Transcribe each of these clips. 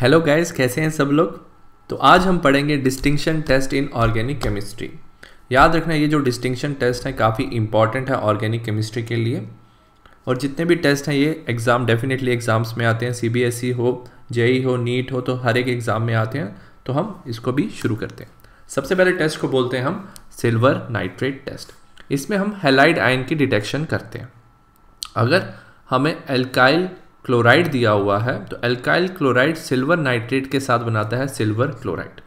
Hello guys कैसे हैं सब लोग तो आज हम पढ़ेंगे distinction test in organic chemistry याद रखना ये जो डिस्टिंक्शन टेस्ट है काफ़ी इंपॉर्टेंट है ऑर्गेनिक केमिस्ट्री के लिए और जितने भी टेस्ट हैं ये एग्ज़ाम डेफिनेटली एग्ज़ाम्स में आते हैं सीबीएसई e हो जेई e हो नीट हो तो हर एक एग्ज़ाम में आते हैं तो हम इसको भी शुरू करते हैं सबसे पहले टेस्ट को बोलते हैं हम सिल्वर नाइट्रेट टेस्ट इसमें हम हेलाइड आयन की डिटेक्शन करते हैं अगर हमें एल्काइल क्लोराइड दिया हुआ है तो एल्काइल क्लोराइड सिल्वर नाइट्रेट के साथ बनाता है सिल्वर क्लोराइड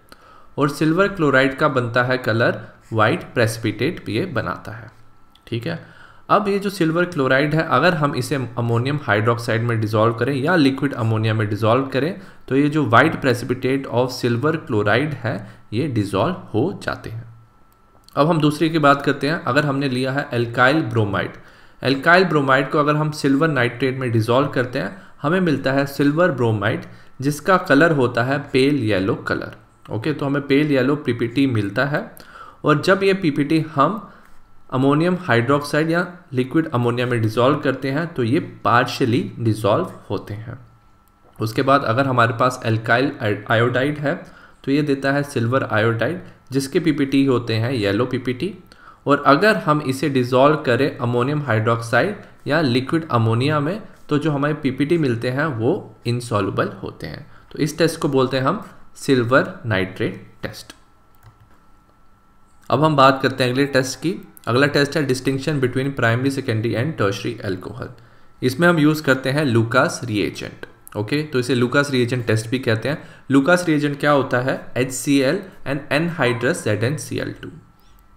और सिल्वर क्लोराइड का बनता है कलर वाइट प्रेसिपिटेट ये बनाता है ठीक है अब ये जो सिल्वर क्लोराइड है अगर हम इसे अमोनियम हाइड्रोक्साइड में डिजोल्व करें या लिक्विड अमोनिया में डिजोल्व करें तो ये जो white precipitate of silver chloride है ये डिजोल्व हो जाते हैं अब हम दूसरे की बात करते हैं अगर हमने लिया है एल्काइल ब्रोमाइड एल्काइल ब्रोमाइड को अगर हम सिल्वर नाइट्रेट में डिजोल्व करते हैं हमें मिलता है सिल्वर ब्रोमाइड जिसका कलर होता है पेल येलो कलर ओके तो हमें पेल येलो पीपीटी मिलता है और जब ये पीपीटी हम अमोनियम हाइड्रोक्साइड या लिक्विड अमोनिया में डिजोल्व करते हैं तो ये पार्शली डिजोल्व होते हैं उसके बाद अगर हमारे पास एल्काइल आयोडाइड है तो ये देता है सिल्वर आयोडाइड जिसके पीपीटी होते हैं येलो पीपीटी और अगर हम इसे डिज़ोल्व करें अमोनियम हाइड्रोक्साइड या लिक्विड अमोनिया में तो जो हमारे पीपीटी मिलते हैं वो इनसॉल्यूबल होते हैं तो इस टेस्ट को बोलते हैं हम सिल्वर नाइट्रेट टेस्ट अब हम बात करते हैं अगले टेस्ट की अगला टेस्ट है distinction between primary secondary and tertiary alcohol इसमें हम यूज़ करते हैं लूकास रिएजेंट ओके तो इसे लूकास रिएजेंट टेस्ट भी कहते हैं लूकास रिएजेंट क्या होता है H C L and anhydrous Z N C L two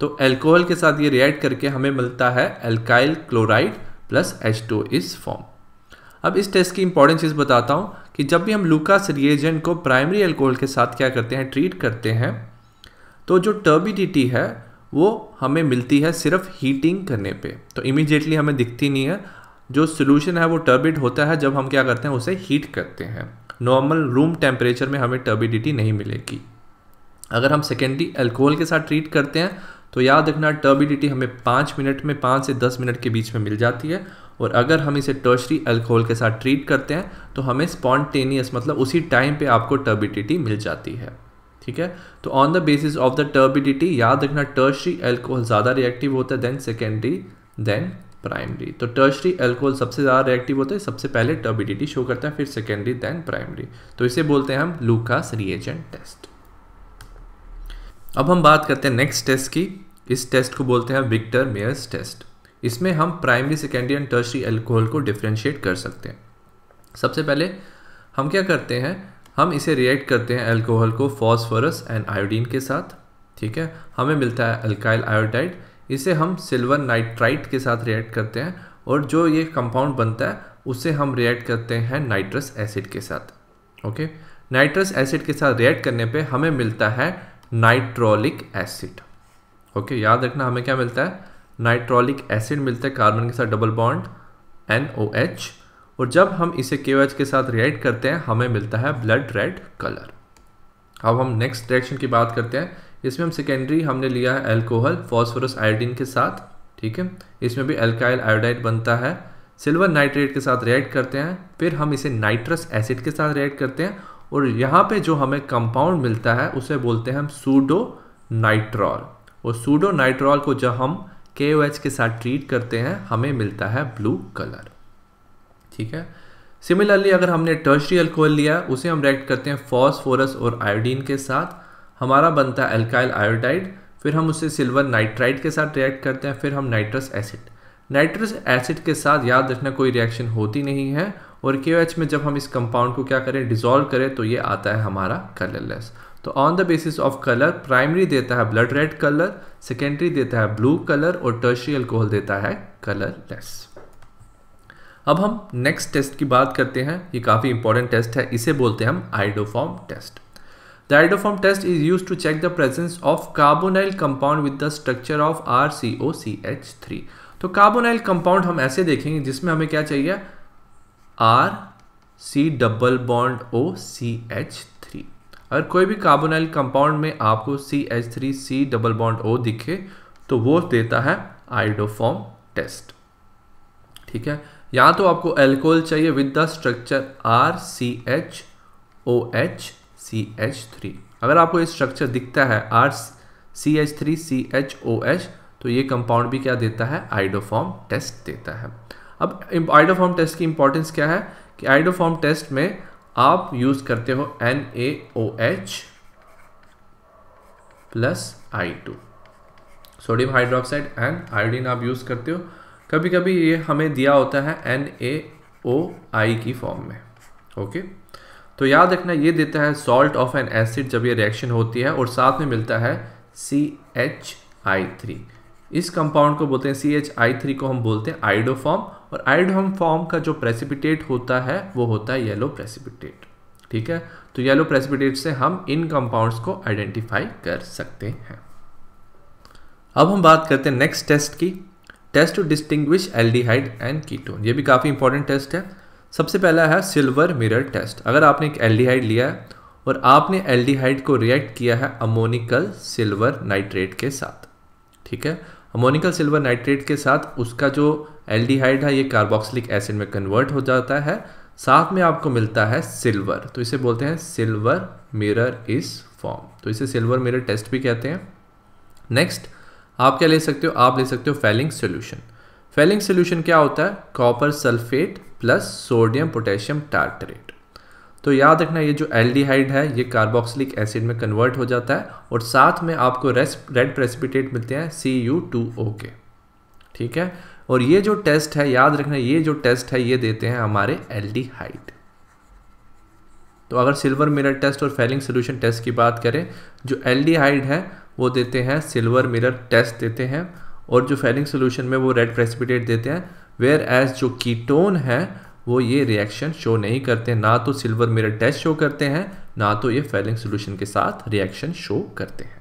तो एल्कोहल के साथ ये रिएक्ट करके हमें मिलता है alkyl chloride plus H two इस फॉर्म अब इस टेस्ट की इंपॉर्टेंस चीज़ बताता हूँ कि जब भी हम लूकास रिएजेंट को प्राइमरी एल्कोहल के साथ क्या करते हैं ट्रीट करते हैं तो जो टर्बिडिटी है वो हमें मिलती है सिर्फ हीटिंग करने पे तो इमीडिएटली हमें दिखती नहीं है जो सोल्यूशन है वो टर्बिड होता है जब हम क्या करते हैं उसे हीट करते हैं नॉर्मल रूम टेम्परेचर में हमें टर्बिडिटी नहीं मिलेगी अगर हम सेकेंडरी एल्कोहल के साथ ट्रीट करते हैं तो याद रखना टर्बिडिटी हमें पाँच मिनट में पाँच से दस मिनट के बीच में मिल जाती है और अगर हम इसे टर्शरी अल्कोहल के साथ ट्रीट करते हैं तो हमें स्पॉन्टेनियस मतलब उसी टाइम पे आपको टर्बिडिटी मिल जाती है ठीक है तो on the basis of the turbidity याद रखना टर्शरी अल्कोहल ज़्यादा रिएक्टिव होता है देन सेकेंडरी देन प्राइमरी तो टर्शरी अल्कोहल सबसे ज़्यादा रिएक्टिव होता है सबसे पहले टर्बिडिटी शो करता है फिर सेकेंडरी देन प्राइमरी तो इसे बोलते हैं हम लूकास रिएजेंट टेस्ट अब हम बात करते हैं नेक्स्ट टेस्ट की इस टेस्ट को बोलते हैं विक्टर मेयर्स टेस्ट इसमें हम primary secondary and tertiary alcohol को डिफ्रेंशिएट कर सकते हैं सबसे पहले हम क्या करते हैं हम इसे रिएक्ट करते हैं एल्कोहल को फॉस्फोरस एंड आयोडीन के साथ ठीक है हमें मिलता है अल्काइल आयोडाइड इसे हम सिल्वर नाइट्राइट के साथ रिएक्ट करते हैं और जो ये कंपाउंड बनता है उसे हम रिएक्ट करते हैं नाइट्रस एसिड के साथ ओके नाइट्रस एसिड के साथ रिएक्ट करने पे हमें मिलता है नाइट्रोलिक एसिड ओके याद रखना हमें क्या मिलता है नाइट्रोलिक एसिड मिलता है कार्बन के साथ double bond N O H और जब हम इसे के ओ एच के साथ रिएक्ट करते हैं हमें मिलता है ब्लड रेड कलर अब हम नेक्स्ट रिएक्शन की बात करते हैं इसमें हम सेकेंडरी हमने लिया है एल्कोहल फॉस्फोरस आयोडीन के साथ ठीक है इसमें भी एल्काइल आयोडाइड बनता है सिल्वर नाइट्रेट के साथ रिएक्ट करते हैं फिर हम इसे नाइट्रस एसिड के साथ रिएक्ट करते हैं और यहाँ पे जो हमें कंपाउंड मिलता है उसे बोलते हैं हम सूडो नाइट्रॉल और सूडो नाइट्रॉल को जब हम के के साथ ट्रीट करते हैं हमें मिलता है ब्लू कलर ठीक है सिमिलरली अगर हमने टर्शरी अल्कोहल लिया उसे हम रिएक्ट करते हैं फॉस्फोरस और आयोडीन के साथ हमारा बनता है एल्काइल आयोडाइड फिर हम उसे सिल्वर नाइट्राइड के साथ रिएक्ट करते हैं फिर हम नाइट्रस एसिड नाइट्रस एसिड के साथ याद रखना कोई रिएक्शन होती नहीं है और के में जब हम इस कंपाउंड को क्या करें डिजोल्व करें तो ये आता है हमारा कलरलेस तो on the basis of colour primary देता है ब्लड रेड कलर सेकेंडरी देता है ब्लू कलर और टर्शरी अल्कोहल देता है कलरलेस अब हम नेक्स्ट टेस्ट की बात करते हैं ये काफ़ी इंपॉर्टेंट टेस्ट है इसे बोलते हैं हम iodoform test to check the presence of carbonyl compound with the structure of R C O C H three तो कार्बोनाइल कंपाउंड हम ऐसे देखेंगे जिसमें हमें क्या चाहिए R C double bond O C H three अगर कोई भी कार्बोनाइल कंपाउंड में आपको C H three C double bond O दिखे तो वो देता है आइडोफॉर्म टेस्ट ठीक है यहाँ तो आपको एल्कोहल चाहिए with the structure R C H O H C H three अगर आपको ये स्ट्रक्चर दिखता है R C H three C H O H तो ये कंपाउंड भी क्या देता है आइडोफॉर्म टेस्ट देता है अब आइडोफॉर्म टेस्ट की इंपॉर्टेंस क्या है कि आइडोफॉर्म टेस्ट में आप यूज करते हो N A O H plus I two sodium hydroxide and iodine आप यूज करते हो कभी कभी ये हमें दिया होता है एन ए ओ आई की फॉर्म में ओके तो याद रखना ये देता है सॉल्ट ऑफ एन एसिड जब ये रिएक्शन होती है और साथ में मिलता है सी एच आई थ्री इस कंपाउंड को बोलते हैं सी एच आई थ्री को हम बोलते हैं आइडोफॉर्म और आयोडोम फॉर्म का जो प्रेसिपिटेट होता है वो होता है येलो प्रेसिपिटेट ठीक है तो येलो प्रेसिपिटेट से हम इन कंपाउंड्स को आइडेंटिफाई कर सकते हैं अब हम बात करते हैं नेक्स्ट टेस्ट की test to distinguish aldehyde and ketone ये भी काफ़ी इंपॉर्टेंट टेस्ट है सबसे पहला है सिल्वर मिरर टेस्ट अगर आपने एक एल्डिहाइड लिया है और आपने एल्डिहाइड को रिएक्ट किया है अमोनिकल सिल्वर नाइट्रेट के साथ ठीक है अमोनिकल सिल्वर नाइट्रेट के साथ उसका जो एल्डिहाइड है ये कार्बोक्सिलिक एसिड में कन्वर्ट हो जाता है साथ में आपको मिलता है सिल्वर तो इसे बोलते हैं सिल्वर मिरर इज फॉर्म तो इसे सिल्वर मिरर टेस्ट भी कहते हैं नेक्स्ट आप क्या ले सकते हो आप ले सकते हो फेलिंग सोल्यूशन फेलिंग सोल्यूशन क्या होता है copper sulphate plus sodium potassium tartrate तो याद रखना ये जो एल्डिहाइड है ये कार्बोक्सिलिक एसिड में कन्वर्ट हो जाता है और साथ में आपको रेड प्रेसिपिटेट मिलते हैं सी यू टू ओ के ठीक है और ये जो टेस्ट है याद रखना ये जो टेस्ट है ये देते हैं हमारे एल तो अगर सिल्वर मिरर टेस्ट और फेलिंग सोल्यूशन टेस्ट की बात करें जो एल है वो देते हैं सिल्वर मिरर टेस्ट देते हैं और जो फेलिंग सोल्यूशन में वो रेड प्रेसिपिटेट देते हैं वेयर एज जो कीटोन है वो ये रिएक्शन शो नहीं करते ना तो सिल्वर मिरर टेस्ट शो करते हैं ना तो ये फेलिंग सोल्यूशन के साथ रिएक्शन शो करते हैं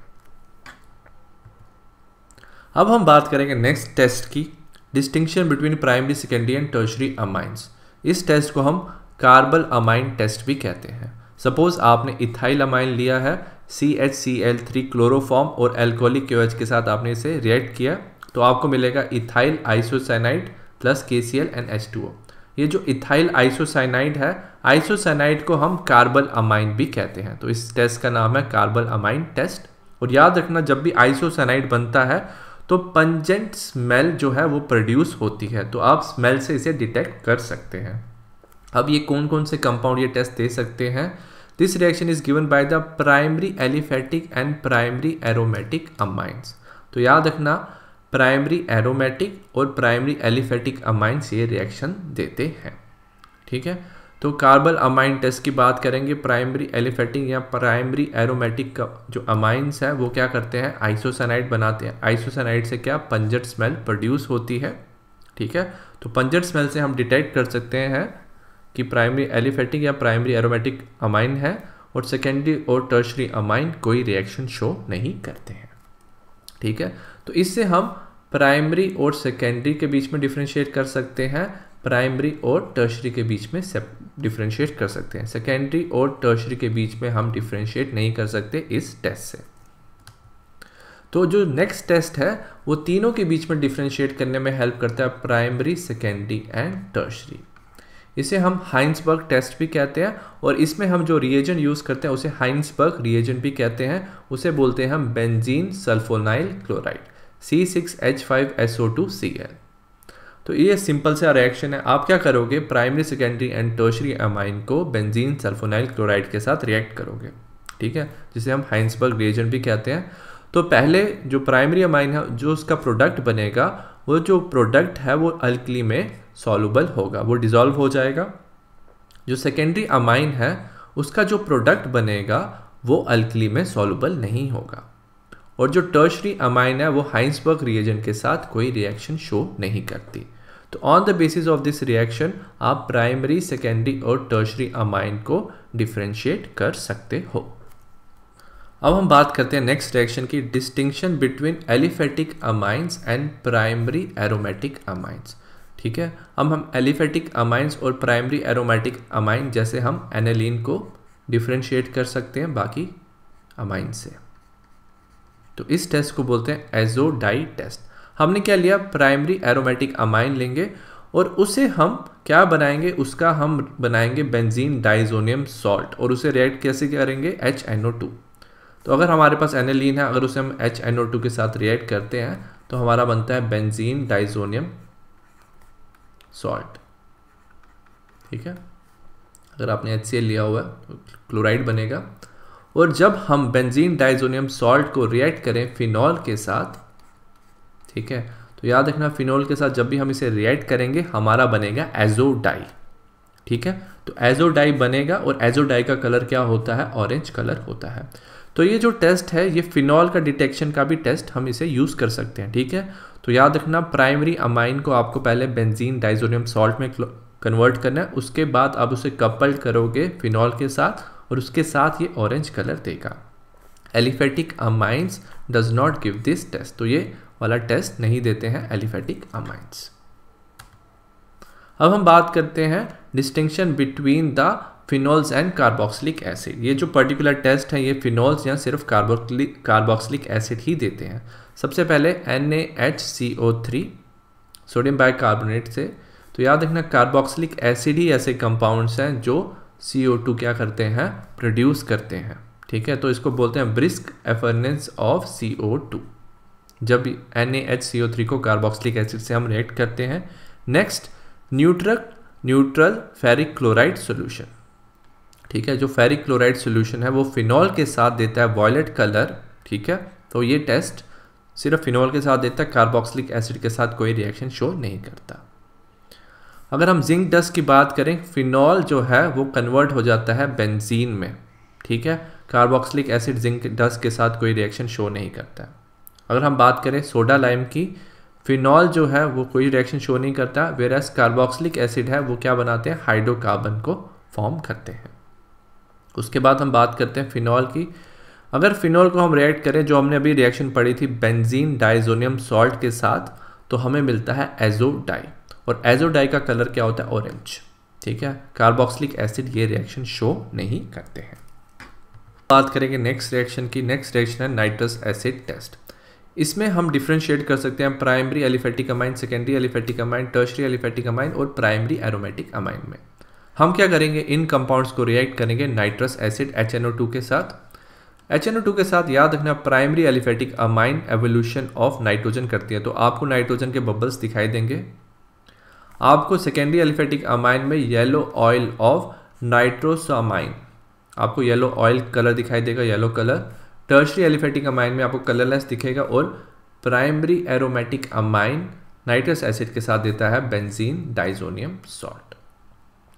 अब हम बात करेंगे नेक्स्ट टेस्ट की distinction between primary secondary and tertiary amines इस टेस्ट को हम कार्बल अमाइन टेस्ट भी कहते हैं सपोज आपने इथाइल अमाइन लिया है C H C L three chloroform और एल्कोहलिक क्यू के साथ आपने इसे रिएक्ट किया तो आपको मिलेगा ethyl isocyanide plus K C L and H two O ये जो इथाइल आइसोसाइनाइड है आइसोसाइनाइड को हम कार्बल अमाइन भी कहते हैं तो इस टेस्ट का नाम है कार्बल अमाइन टेस्ट और याद रखना जब भी आइसोसाइनाइड बनता है तो पंजेंट स्मेल जो है वो प्रोड्यूस होती है तो आप स्मेल से इसे डिटेक्ट कर सकते हैं अब ये कौन कौन से कंपाउंड ये टेस्ट दे सकते हैं this reaction is given by the primary aliphatic and primary aromatic amines तो याद रखना प्राइमरी एरोमेटिक और प्राइमरी एलिफेटिक अमाइंस ये रिएक्शन देते हैं ठीक है तो कार्बल अमाइन टेस्ट की बात करेंगे प्राइमरी एलिफेटिंग या प्राइमरी एरोमेटिक का जो अमाइंस है वो क्या करते हैं आइसोसनाइड बनाते हैं आइसोसनाइड से क्या पंजट स्मेल प्रोड्यूस होती है ठीक है तो पंजट स्मेल से हम डिटेक्ट कर सकते हैं कि प्राइमरी एलिफेटिक या प्राइमरी एरोमेटिक अमाइन है और सेकेंडरी और टर्शरी अमाइन कोई रिएक्शन शो नहीं करते हैं ठीक है तो इससे हम प्राइमरी और सेकेंडरी के बीच में डिफ्रेंशिएट कर सकते हैं प्राइमरी और टर्शरी के बीच में डिफ्रेंशिएट कर सकते हैं सेकेंडरी और टर्शरी के बीच में हम डिफ्रेंशिएट नहीं कर सकते इस टेस्ट से तो जो नेक्स्ट टेस्ट है वो तीनों के बीच में डिफ्रेंशिएट करने में हेल्प करता है प्राइमरी सेकेंडरी एंड टर्शरी इसे हम हाइंसबर्ग टेस्ट भी कहते हैं और इसमें हम जो रिएजेंट यूज़ करते हैं उसे हाइंसबर्ग रिएजेंट भी कहते हैं उसे बोलते हैं हम benzene sulphonyl chloride C six H five S O two C L तो ये सिंपल सा रिएक्शन है आप क्या करोगे primary secondary and tertiary amine को बेंजीन सल्फोनाइल क्लोराइड के साथ रिएक्ट करोगे ठीक है जिसे हम हाइंसबर्ग रिएजेंट भी कहते हैं तो पहले जो प्राइमरी अमाइन है जो उसका प्रोडक्ट बनेगा वो जो प्रोडक्ट है वो अल्कली में सॉलूबल होगा वो डिज़ोल्व हो जाएगा जो सेकेंडरी अमाइन है उसका जो प्रोडक्ट बनेगा वो अल्कली में सॉलूबल नहीं होगा और जो टर्शरी अमाइन है वो हाइंसबर्ग रिएजेंट के साथ कोई रिएक्शन शो नहीं करती तो on the basis of this reaction आप प्राइमरी सेकेंडरी और टर्शरी अमाइन को डिफ्रेंशिएट कर सकते हो अब हम बात करते हैं नेक्स्ट रिएक्शन की distinction between aliphatic amines and primary aromatic amines ठीक है अब हम एलिफेटिक अमाइंस और प्राइमरी एरोमेटिक अमाइन जैसे हम एनेलिन को डिफ्रेंशिएट कर सकते हैं बाकी अमाइन से तो इस टेस्ट को बोलते हैं एजोडाई टेस्ट हमने क्या लिया प्राइमरी एरोमेटिक अमाइन लेंगे और उसे हम क्या बनाएंगे उसका हम बनाएंगे बेंजीन डाइजोनियम सॉल्ट और उसे रिएक्ट कैसे करेंगे एच तो अगर हमारे पास एनेलिन है अगर उसे हम एच के साथ रिएक्ट करते हैं तो हमारा बनता है बेंजीन डाइजोनियम सॉल्ट ठीक है अगर आपने एच लिया हुआ है क्लोराइड तो बनेगा और जब हम बेंजीन डाइजोनियम सॉल्ट को रिएक्ट करें फिनॉल के साथ ठीक है तो याद रखना फिनोल के साथ जब भी हम इसे रिएक्ट करेंगे हमारा बनेगा एजो डाई ठीक है तो एजो डाई बनेगा और एजो डाई का कलर क्या होता है ऑरेंज कलर होता है तो ये जो टेस्ट है ये फिनॉल का डिटेक्शन का भी टेस्ट हम इसे यूज़ कर सकते हैं ठीक है तो याद रखना प्राइमरी अमाइन को आपको पहले बेंजीन डाइजोनियम सॉल्ट में कन्वर्ट करना है उसके बाद आप उसे कपल्ड करोगे फिनॉल के साथ और उसके साथ ये ऑरेंज कलर देगा aliphatic amines does not give this test तो ये वाला टेस्ट नहीं देते हैं एलिफेटिक अमाइंस अब हम बात करते हैं distinction between the phenols and carboxylic acid ये जो पर्टिकुलर टेस्ट है ये फिनोल्स या सिर्फ कार्बोक्लिक कार्बोक्सिलिक एसिड ही देते हैं सबसे पहले N A H C O three sodium bicarbonate से तो याद रखना कार्बोक्सिलिक एसिड ही ऐसे कंपाउंड्स हैं जो सी ओ टू क्या करते हैं प्रोड्यूस करते हैं ठीक है तो इसको बोलते हैं brisk effervescence of C O two जब एन को कार्बोक्सिलिक एसिड से हम रिएक्ट करते हैं नेक्स्ट न्यूट्रक न्यूट्रल फेरिक क्लोराइड सोल्यूशन ठीक है जो फेरिक क्लोराइड सोल्यूशन है वो फिनॉल के साथ देता है वॉयलेट कलर ठीक है तो ये टेस्ट सिर्फ फिनॉल के साथ देता है कार्बोक्सिलिक एसिड के साथ कोई रिएक्शन शो नहीं करता अगर हम जिंक डस्ट की बात करें फिनॉल जो है वो कन्वर्ट हो जाता है बेंजीन में ठीक है कार्बोक्सिलिक एसिड जिंक डस्ट के साथ कोई रिएक्शन शो नहीं करता है अगर हम बात करें सोडा लाइम की फिनॉल जो है वो कोई रिएक्शन शो नहीं करता वेरस कार्बोक्सिलिक एसिड है वो क्या बनाते हैं हाइड्रोकार्बन को फॉर्म करते हैं उसके बाद हम बात करते हैं फिनॉल की अगर फिनॉल को हम रिएक्ट करें जो हमने अभी रिएक्शन पढ़ी थी बेंजीन डाइजोनियम सॉल्ट के साथ तो हमें मिलता है एजोडाई और एजोडाई का कलर क्या होता है ऑरेंज ठीक है कार्बोक्सिलिक एसिड ये रिएक्शन शो नहीं करते हैं बात करेंगे नेक्स्ट रिएक्शन की नेक्स्ट रिएक्शन है नाइट्रस एसिड टेस्ट इसमें हम डिफ्रेंशिएट कर सकते हैं primary aliphatic amine secondary aliphatic amine tertiary aliphatic amine और प्राइमरी एरोमेटिक अमाइन में हम क्या करेंगे इन कंपाउंड्स को रिएक्ट करेंगे नाइट्रस एसिड एच के साथ एच के साथ याद रखना primary aliphatic amine evolution of nitrogen करती है तो आपको नाइट्रोजन के बबल्स दिखाई देंगे आपको सेकेंडरी एलिफेटिक अमाइन में येलो ऑयल ऑफ नाइट्रोसामाइन आपको येलो ऑयल कलर दिखाई देगा yellow colour tertiary aliphatic amine में आपको कलरलेस दिखेगा और primary aromatic amine nitrous acid के साथ देता है बेंजीन डाइजोनियम सॉल्ट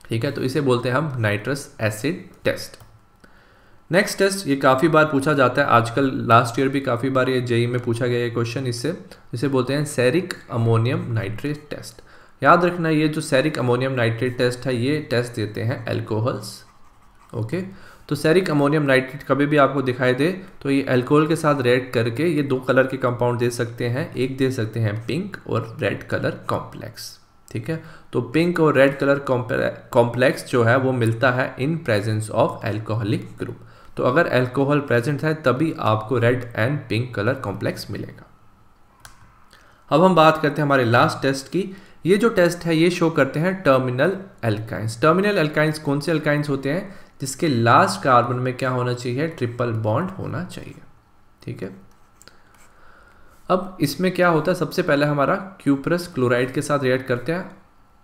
ठीक है तो इसे बोलते हैं हम nitrous acid test next test ये काफ़ी बार पूछा जाता है आजकल लास्ट ईयर भी काफ़ी बार ये जेई e e में पूछा गया है क्वेश्चन इससे इसे बोलते हैं सेरिक अमोनियम नाइट्रेट टेस्ट याद रखना ये जो सेरिक अमोनियम नाइट्रेट टेस्ट है ये टेस्ट देते हैं एल्कोहल्स ओके okay? तो सैरिक अमोनियम नाइट्रेट कभी भी आपको दिखाई दे तो ये अल्कोहल के साथ रेड करके ये दो कलर के कंपाउंड दे सकते हैं एक दे सकते हैं पिंक और रेड कलर कॉम्प्लेक्स ठीक है तो पिंक और रेड कलर कॉम्प्लेक्स जो है वो मिलता है in presence of alcoholic group तो अगर एल्कोहल प्रेजेंट है तभी आपको red and pink colour complex मिलेगा अब हम बात करते हैं हमारे लास्ट टेस्ट की ये जो टेस्ट है ये शो करते हैं टर्मिनल एल्काइंस टर्मिनल एल्काइंस कौन से एल्काइंस होते हैं जिसके लास्ट कार्बन में क्या होना चाहिए ट्रिपल बॉन्ड होना चाहिए ठीक है अब इसमें क्या होता है सबसे पहले हमारा क्यूप्रस क्लोराइड के साथ रिएक्ट करते हैं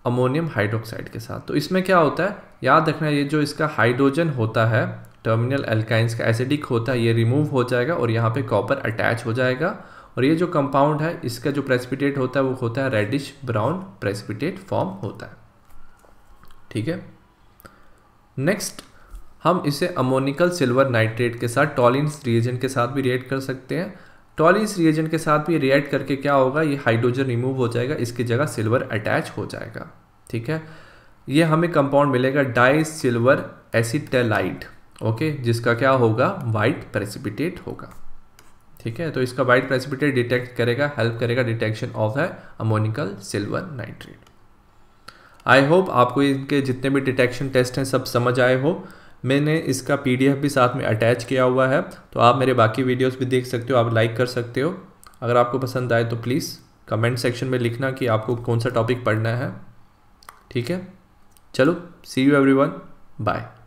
अमोनियम हाइड्रोक्साइड के साथ तो इसमें क्या होता है याद रखना ये जो इसका हाइड्रोजन होता है टर्मिनल एल्काइंस का एसिडिक होता है ये रिमूव हो जाएगा और यहाँ पे कॉपर अटैच हो जाएगा और ये जो कंपाउंड है इसका जो प्रेसिपिटेट होता है वो होता है रेडिश ब्राउन प्रेसिपिटेट फॉर्म होता है ठीक है नेक्स्ट हम इसे अमोनिकल सिल्वर नाइट्रेट के साथ टॉलिन्स रिएजेंट के साथ भी रिएक्ट कर सकते हैं टॉलिन्स रिएजेंट के साथ भी रिएक्ट करके क्या होगा ये हाइड्रोजन रिमूव हो जाएगा इसकी जगह सिल्वर अटैच हो जाएगा ठीक है ये हमें कंपाउंड मिलेगा डाई सिल्वर एसिटेलाइट ओके जिसका क्या होगा वाइट प्रेसिपिटेट होगा ठीक है तो इसका वाइट प्रेसिपिटेट डिटेक्ट करेगा हेल्प करेगा डिटेक्शन ऑफ है ammoniacal silver nitrate I hope आपको इनके जितने भी डिटेक्शन टेस्ट हैं सब समझ आए हो मैंने इसका पी भी साथ में अटैच किया हुआ है तो आप मेरे बाकी वीडियोस भी देख सकते हो आप लाइक कर सकते हो अगर आपको पसंद आए तो प्लीज़ कमेंट सेक्शन में लिखना कि आपको कौन सा टॉपिक पढ़ना है ठीक है चलो सी यू वन बाय